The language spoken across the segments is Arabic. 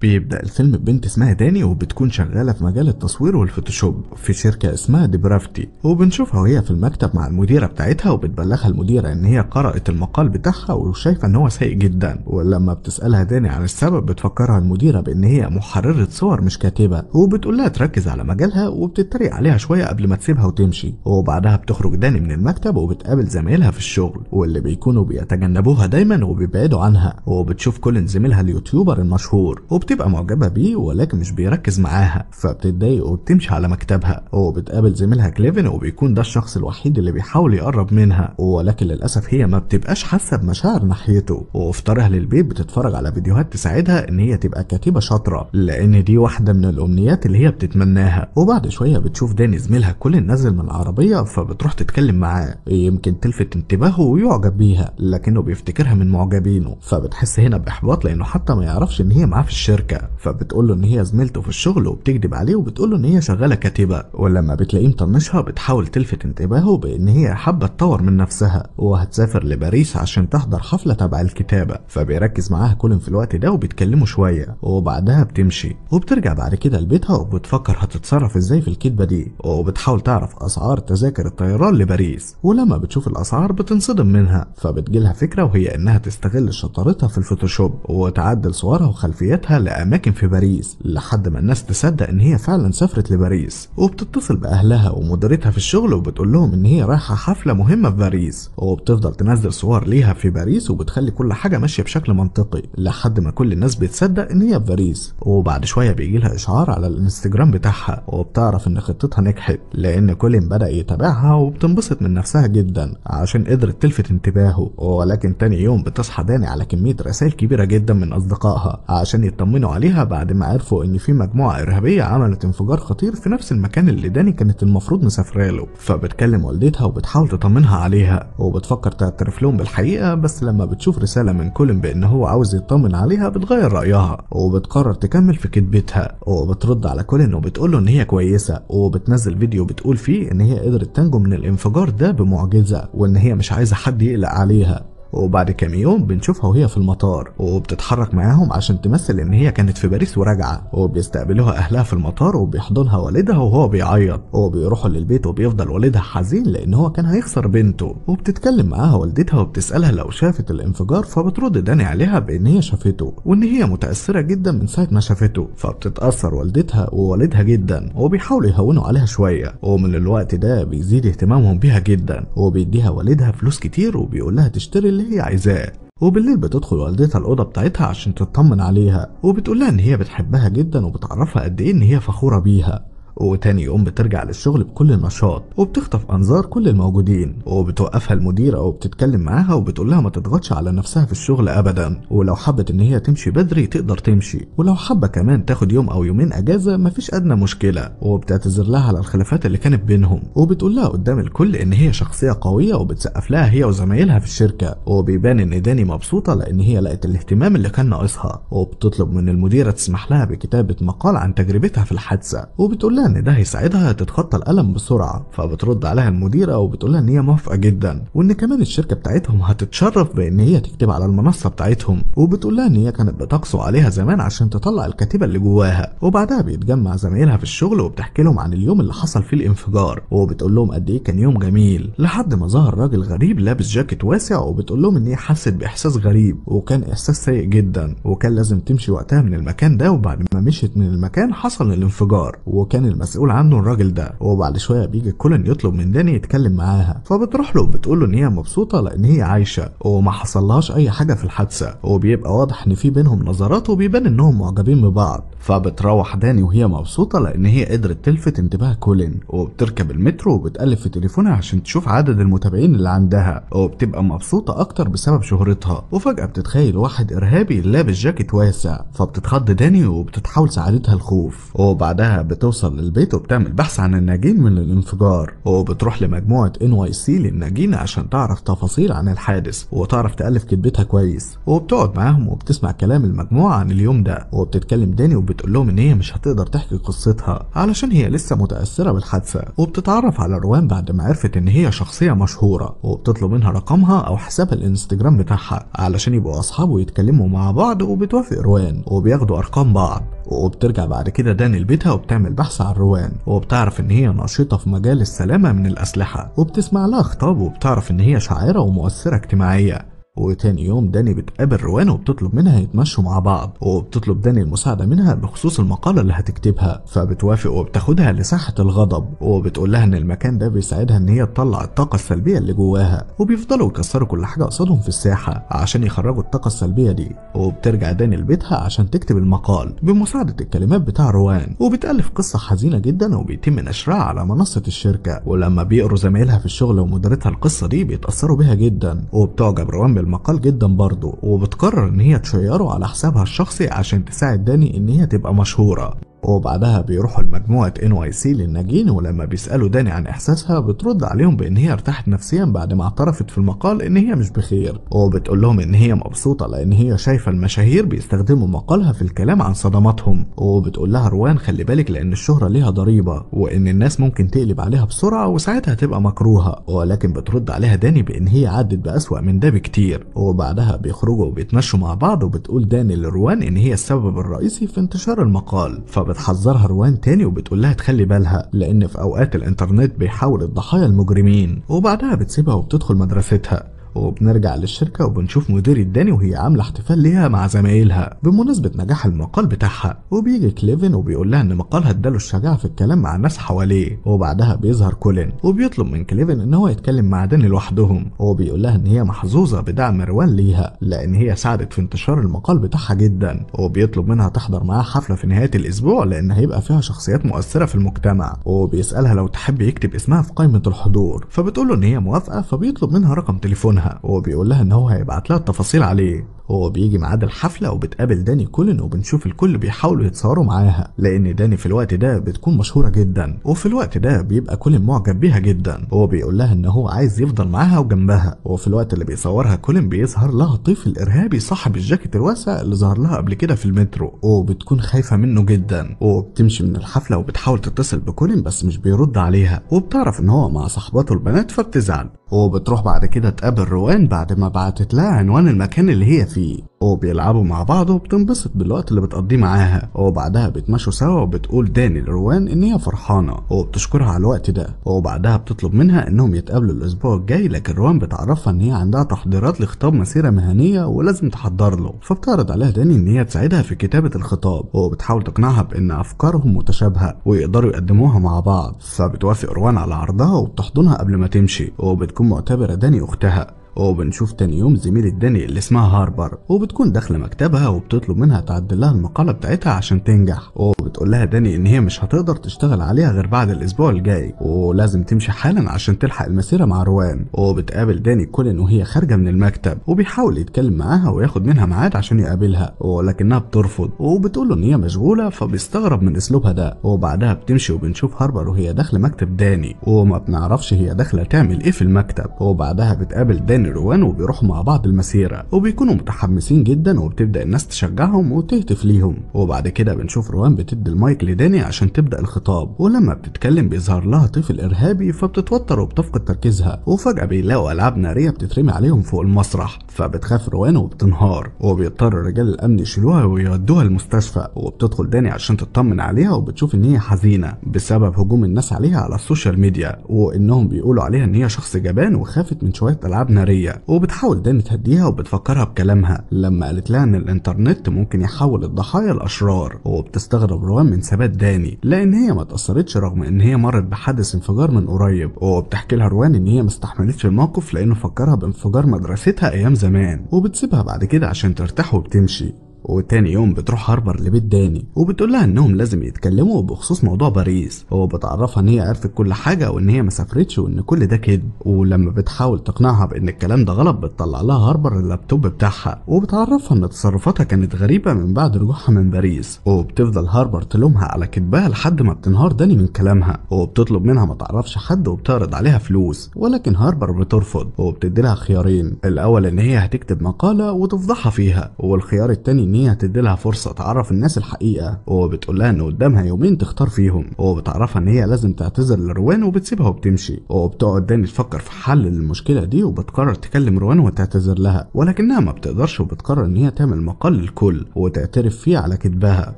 بيبدأ الفيلم ببنت اسمها داني وبتكون شغالة في مجال التصوير والفوتوشوب في شركة اسمها ديبرافتي وبنشوفها وهي في المكتب مع المديرة بتاعتها وبتبلغها المديرة ان هي قرأت المقال بتاعها وشايفة ان هو سيء جدا ولما بتسألها داني عن السبب بتفكرها المديرة بان هي محررة صور مش كاتبة وبتقول لها تركز على مجالها وبتتريق عليها شوية قبل ما تسيبها وتمشي وبعدها بتخرج داني من المكتب وبتقابل زمايلها في الشغل واللي بيكونوا بيتجنبوها دايما وبيبعدوا عنها وبتشوف كل زميلها اليوتيوبر المشهور وبتبقى معجبة بيه ولكن مش بيركز معاها فبتتضايق وبتمشي على مكتبها وبتقابل زميلها كليفن وبيكون ده الشخص الوحيد اللي بيحاول يقرب منها ولكن للأسف هي ما بتبقاش حاسة بمشاعر ناحيته وفي للبيت بتتفرج على فيديوهات تساعدها إن هي تبقى كاتبة شاطرة لأن دي واحدة من الأمنيات اللي هي بتتمناها وبعد شوية بتشوف داني زميلها كل نازل من العربية فبتروح تتكلم معاه يمكن تلفت انتباهه ويعجب بيها لكنه بيفتكرها من معجبينه فبتحس هنا بإحباط لأنه حتى ما يعرفش إن هي معاه في الشارع الشركة فبتقول له ان هي زميلته في الشغل وبتكذب عليه وبتقول له ان هي شغاله كاتبه ولما بتلاقيه مطنشها بتحاول تلفت انتباهه بان هي حابه تطور من نفسها وهتسافر لباريس عشان تحضر حفله تبع الكتابه فبيركز معاها كولن في الوقت ده وبيتكلموا شويه وبعدها بتمشي وبترجع بعد كده لبيتها وبتفكر هتتصرف ازاي في الكدبة دي وبتحاول تعرف اسعار تذاكر الطيران لباريس ولما بتشوف الاسعار بتنصدم منها فبتجيلها فكره وهي انها تستغل شطارتها في الفوتوشوب وتعدل صورها وخلفيتها لأماكن في باريس لحد ما الناس تصدق إن هي فعلا سافرت لباريس وبتتصل بأهلها ومديرتها في الشغل وبتقول لهم إن هي رايحة حفلة مهمة في باريس وبتفضل تنزل صور ليها في باريس وبتخلي كل حاجة ماشية بشكل منطقي لحد ما كل الناس بتصدق إن هي في باريس وبعد شوية بيجي لها إشعار على الانستجرام بتاعها وبتعرف إن خطتها نجحت لأن كولين بدأ يتابعها وبتنبسط من نفسها جدا عشان قدرت تلفت انتباهه ولكن تاني يوم بتصحى داني على كمية رسائل كبيرة جدا من أصدقائها عشان يطمنوا طمنوا عليها بعد ما عرفوا ان في مجموعه ارهابيه عملت انفجار خطير في نفس المكان اللي داني كانت المفروض مسافره له فبتكلم والدتها وبتحاول تطمنها عليها وبتفكر تعترف لهم بالحقيقه بس لما بتشوف رساله من كولن بان هو عاوز يطمن عليها بتغير رايها وبتقرر تكمل في كذبتها وبترد على كولن وبتقول له ان هي كويسه وبتنزل فيديو بتقول فيه ان هي قدرت تنجو من الانفجار ده بمعجزه وان هي مش عايزه حد يقلق عليها وبعد كام يوم بنشوفها وهي في المطار وبتتحرك معاهم عشان تمثل ان هي كانت في باريس وراجعه وبيستقبلوها اهلها في المطار وبيحضنها والدها وهو بيعيط وبيروحوا للبيت وبيفضل والدها حزين لان هو كان هيخسر بنته وبتتكلم معاها والدتها وبتسالها لو شافت الانفجار فبترد داني عليها بان هي شافته وان هي متاثره جدا من ساعه ما شافته فبتتاثر والدتها ووالدها جدا وبيحاولوا يهونوا عليها شويه ومن الوقت ده بيزيد اهتمامهم بيها جدا وبيديها والدها فلوس كتير وبيقول لها تشتري اللي هي عايزاه وبالليل بتدخل والدتها الأوضة بتاعتها عشان تطمن عليها وبتقولها إن هي بتحبها جدا وبتعرفها قد إيه إن هي فخورة بيها وتاني يوم بترجع للشغل بكل نشاط وبتخطف انظار كل الموجودين وبتوقفها المديرة وبتتكلم معاها وبتقول لها ما تضغطش على نفسها في الشغل ابدا ولو حبت ان هي تمشي بدري تقدر تمشي ولو حابة كمان تاخد يوم او يومين اجازة مفيش ادنى مشكلة وبتعتذر لها على الخلافات اللي كانت بينهم وبتقول لها قدام الكل ان هي شخصية قوية وبتسقف لها هي وزمايلها في الشركة وبيبان ان داني مبسوطة لان هي لقت الاهتمام اللي كان ناقصها وبتطلب من المديرة تسمح لها بكتابة مقال عن تجربتها في الحادثة وبتقول لها إن ده هيساعدها تتخطى الألم بسرعة فبترد عليها المديرة وبتقولها إن هي موافقة جدا وإن كمان الشركة بتاعتهم هتتشرف بإن هي تكتب على المنصة بتاعتهم وبتقولها إن هي كانت بتقصو عليها زمان عشان تطلع الكتيبة اللي جواها وبعدها بيتجمع زمايلها في الشغل وبتحكي لهم عن اليوم اللي حصل فيه الانفجار وبتقول لهم قد إيه كان يوم جميل لحد ما ظهر راجل غريب لابس جاكيت واسع وبتقول لهم إن هي حست بإحساس غريب وكان إحساس سيء جدا وكان لازم تمشي وقتها من المكان ده وبعد ما مشيت من المكان حصل الانفجار وكان المسؤول عنه الراجل ده وبعد شويه بيجي كولن يطلب من داني يتكلم معاها فبتروح له وبتقول له ان هي مبسوطه لان هي عايشه وما حصلهاش اي حاجه في الحادثه وبيبقى واضح ان في بينهم نظرات وبيبان انهم معجبين ببعض فبتروح داني وهي مبسوطه لان هي قدرت تلفت انتباه كولن وبتركب المترو وبتقلب في تليفونها عشان تشوف عدد المتابعين اللي عندها وبتبقى مبسوطه اكتر بسبب شهرتها وفجاه بتتخيل واحد ارهابي لابس جاكيت واسع فبتتخض داني وبتتحول سعادتها الخوف وبعدها بتوصل البيت وبتعمل بحث عن الناجين من الانفجار وبتروح لمجموعة ان واي سي للناجين عشان تعرف تفاصيل عن الحادث وتعرف تألف كتبتها كويس وبتقعد معاهم وبتسمع كلام المجموعة عن اليوم ده وبتتكلم داني وبتقول لهم ان هي مش هتقدر تحكي قصتها علشان هي لسه متأثرة بالحادثة وبتتعرف على روان بعد ما عرفت ان هي شخصية مشهورة وبتطلب منها رقمها او حسابها الانستجرام بتاعها علشان يبقوا اصحاب ويتكلموا مع بعض وبتوافق روان وبياخدوا ارقام بعض وبترجع بعد كده داني لبيتها وبتعمل بحث الروان وبتعرف ان هي نشيطة في مجال السلامة من الأسلحة وبتسمع لها خطاب وبتعرف ان هي شاعرة ومؤثرة اجتماعية وتاني يوم داني بتقابل روان وبتطلب منها يتمشوا مع بعض وبتطلب داني المساعدة منها بخصوص المقالة اللي هتكتبها فبتوافق وبتاخدها لساحة الغضب وبتقول لها ان المكان ده بيساعدها ان هي تطلع الطاقة السلبية اللي جواها وبيفضلوا يكسروا كل حاجة قصادهم في الساحة عشان يخرجوا الطاقة السلبية دي وبترجع داني لبيتها عشان تكتب المقال بمساعدة الكلمات بتاع روان وبتألف قصة حزينة جدا وبيتم نشرها على منصة الشركة ولما بيقروا زمايلها في الشغل ومديرتها القصة دي بيتأثروا بيها جدا وبتعجب روان المقال جدا برضه وبتقرر ان هي تشيره على حسابها الشخصي عشان تساعد داني ان هي تبقى مشهورة وبعدها بيروحوا لمجموعة ان واي سي للناجين ولما بيسألوا داني عن احساسها بترد عليهم بان هي ارتاحت نفسيا بعد ما اعترفت في المقال ان هي مش بخير وبتقول لهم ان هي مبسوطة لان هي شايفة المشاهير بيستخدموا مقالها في الكلام عن صدماتهم وبتقول لها روان خلي بالك لان الشهرة ليها ضريبة وان الناس ممكن تقلب عليها بسرعة وساعتها تبقى مكروهة ولكن بترد عليها داني بان هي عدت بأسوأ من ده بكتير وبعدها بيخرجوا وبيتمشوا مع بعض وبتقول داني لروان ان هي السبب الرئيسي في انتشار المقال فبت بتحذرها روان تاني وبتقول لها تخلي بالها لأن في أوقات الإنترنت بيحاول الضحايا المجرمين وبعدها بتسيبها وبتدخل مدرستها وبنرجع للشركة وبنشوف مدير الداني وهي عاملة احتفال ليها مع زمايلها بمناسبة نجاح المقال بتاعها وبيجي كليفن وبيقول لها ان مقالها اداله الشجاعة في الكلام مع الناس حواليه وبعدها بيظهر كولين وبيطلب من كليفن ان هو يتكلم مع داني لوحدهم وبيقول لها ان هي محظوظة بدعم مروان ليها لان هي ساعدت في انتشار المقال بتاعها جدا وبيطلب منها تحضر معاه حفلة في نهاية الاسبوع لان هيبقى فيها شخصيات مؤثرة في المجتمع وبيسألها لو تحب يكتب اسمها في قائمة الحضور فبتقول له ان هي موافقة فبيطلب منها رقم تليفونها منها وبيقول لها ان هو هيبعت لها التفاصيل عليه وهو بيجي ميعاد الحفله وبتقابل داني كولن وبنشوف الكل بيحاولوا يتصوروا معاها لان داني في الوقت ده بتكون مشهوره جدا وفي الوقت ده بيبقى كولن معجب بيها جدا هو بيقول لها ان هو عايز يفضل معاها وجنبها وفي الوقت اللي بيصورها كولن بيظهر لها طفل ارهابي صاحب الجاكيت الواسع اللي ظهر لها قبل كده في المترو وبتكون خايفه منه جدا وبتمشي من الحفله وبتحاول تتصل بكولن بس مش بيرد عليها وبتعرف ان هو مع صاحباته البنات فبتزعل وبتروح بعد كده تقابل روان بعد ما بعتت لها عنوان المكان اللي هي فيه فيه هو بيلعبوا مع بعض وبتنبسط بالوقت اللي بتقضيه معاها وبعدها بيتمشوا سوا وبتقول داني لروان ان هي فرحانه وبتشكرها على الوقت ده وبعدها بتطلب منها انهم يتقابلوا الاسبوع الجاي لكن روان بتعرفها ان هي عندها تحضيرات لخطاب مسيره مهنيه ولازم تحضر له فبتعرض عليها داني ان هي تساعدها في كتابه الخطاب وبتحاول تقنعها بان افكارهم متشابهه ويقدروا يقدموها مع بعض فبتوافق روان على عرضها وبتحضنها قبل ما تمشي وبتكون معتبره داني اختها وبنشوف تاني يوم زميلة داني اللي اسمها هاربر وبتكون داخلة مكتبها وبتطلب منها تعدل لها المقالة بتاعتها عشان تنجح وبتقول لها داني ان هي مش هتقدر تشتغل عليها غير بعد الاسبوع الجاي ولازم تمشي حالا عشان تلحق المسيرة مع روان وبتقابل داني كولين وهي خارجة من المكتب وبيحاول يتكلم معاها وياخد منها ميعاد عشان يقابلها ولكنها بترفض وبتقول له ان هي مشغولة فبيستغرب من اسلوبها ده وبعدها بتمشي وبنشوف هاربر وهي داخلة مكتب داني وما بنعرفش هي داخلة تعمل ايه في المكتب وبعدها بتقابل داني روان وبيروحوا مع بعض المسيرة وبيكونوا متحمسين جدا وبتبدأ الناس تشجعهم وتهتف ليهم وبعد كده بنشوف روان بتدي المايك لداني عشان تبدأ الخطاب ولما بتتكلم بيظهر لها طفل إرهابي فبتتوتر وبتفقد تركيزها وفجأة بيلاقوا ألعاب نارية بتترمي عليهم فوق المسرح فبتخاف روان وبتنهار وبيضطر رجال الأمن يشيلوها ويودوها المستشفى وبتدخل داني عشان تطمن عليها وبتشوف إن هي حزينة بسبب هجوم الناس عليها على السوشيال ميديا وإنهم بيقولوا عليها إن هي شخص جبان وخافت من شوية ألعاب نارية هي وبتحاول داني تهديها وبتفكرها بكلامها لما قالت لها ان الانترنت ممكن يحول الضحايا لاشرار وبتستغرب روان من ثبات داني لان هي ما تاثرتش رغم ان هي مرت بحادث انفجار من قريب وبتحكي لها روان ان هي ما استحملتش الموقف لانه فكرها بانفجار مدرستها ايام زمان وبتسيبها بعد كده عشان ترتاح وبتمشي وتاني يوم بتروح هاربر لبيت داني وبتقول لها انهم لازم يتكلموا بخصوص موضوع باريس وبتعرفها ان هي عرفت كل حاجه وان هي ما سافرتش وان كل ده كذب ولما بتحاول تقنعها بان الكلام ده غلط بتطلع لها هاربر اللابتوب بتاعها وبتعرفها ان تصرفاتها كانت غريبه من بعد رجوعها من باريس وبتفضل هاربر تلومها على كذبها لحد ما بتنهار داني من كلامها وبتطلب منها ما تعرفش حد وبتعرض عليها فلوس ولكن هاربر بترفض وبتدي لها خيارين الاول ان هي هتكتب مقاله وتفضحها فيها والخيار التاني ان هي لها فرصه تعرف الناس الحقيقه وهو بتقول لها ان قدامها يومين تختار فيهم وهو بتعرفها ان هي لازم تعتذر لروان وبتسيبها وبتمشي وهو بتقعد داني تفكر في حل للمشكله دي وبتقرر تكلم روان وتعتذر لها ولكنها ما بتقدرش وبتقرر ان هي تعمل مقال للكل وتعترف فيه على كذبها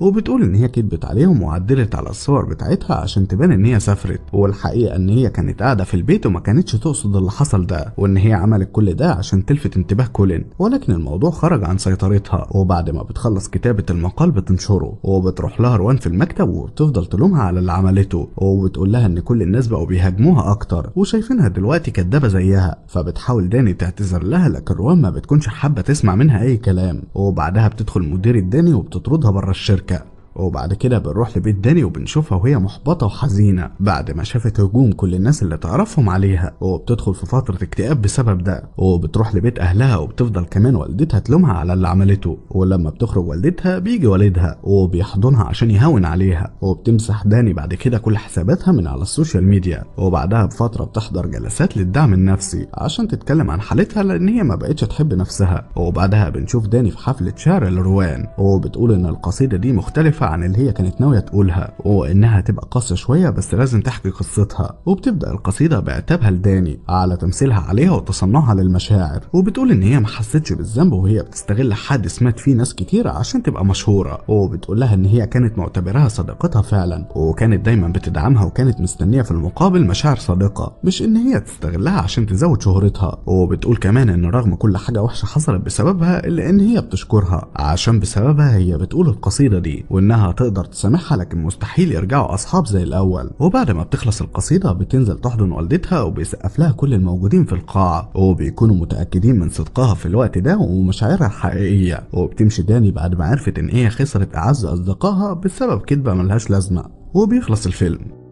وبتقول ان هي كذبت عليهم وعدلت على الصور بتاعتها عشان تبان ان هي سافرت والحقيقه ان هي كانت قاعده في البيت وما كانتش تقصد اللي حصل ده وان هي عملت كل ده عشان تلفت انتباه كولين ولكن الموضوع خرج عن سيطرتها وبعد ما بتخلص كتابة المقال بتنشره وبتروح لها روان في المكتب وبتفضل تلومها على اللي عملته وبتقول لها ان كل الناس بقوا بيهاجموها اكتر وشايفينها دلوقتي كدابة زيها فبتحاول داني تعتذر لها لكن روان ما بتكونش حابة تسمع منها اي كلام وبعدها بتدخل مدير الداني وبتطردها بره الشركة وبعد كده بنروح لبيت داني وبنشوفها وهي محبطة وحزينة بعد ما شافت هجوم كل الناس اللي تعرفهم عليها وبتدخل في فترة اكتئاب بسبب ده وبتروح لبيت أهلها وبتفضل كمان والدتها تلومها على اللي عملته ولما بتخرج والدتها بيجي والدها وبيحضنها عشان يهون عليها وبتمسح داني بعد كده كل حساباتها من على السوشيال ميديا وبعدها بفترة بتحضر جلسات للدعم النفسي عشان تتكلم عن حالتها لأن هي ما بقتش تحب نفسها وبعدها بنشوف داني في حفلة شعر الروان وبتقول إن القصيدة دي مختلفة مختلفة عن اللي هي كانت ناوية تقولها وإنها تبقى قاسية شوية بس لازم تحكي قصتها وبتبدأ القصيدة بعتابها لداني على تمثيلها عليها وتصنعها للمشاعر وبتقول إن هي ما حستش بالذنب وهي بتستغل حادث مات فيه ناس كتيرة عشان تبقى مشهورة وبتقول لها إن هي كانت معتبرها صديقتها فعلا وكانت دايما بتدعمها وكانت مستنية في المقابل مشاعر صادقة مش إن هي تستغلها عشان تزود شهرتها وبتقول كمان إن رغم كل حاجة وحشة حصلت بسببها إلا إن هي بتشكرها عشان بسببها هي بتقول القصيدة دي وإنها انها تقدر تسامحها لكن مستحيل يرجعوا اصحاب زي الاول وبعد ما بتخلص القصيده بتنزل تحضن والدتها وبيسقف لها كل الموجودين في القاعه وبيكونوا متاكدين من صدقها في الوقت ده ومشاعرها الحقيقيه وبتمشي داني بعد ما عرفت ان هي خسرت اعز اصدقائها بسبب كذبه ملهاش لازمه وبيخلص الفيلم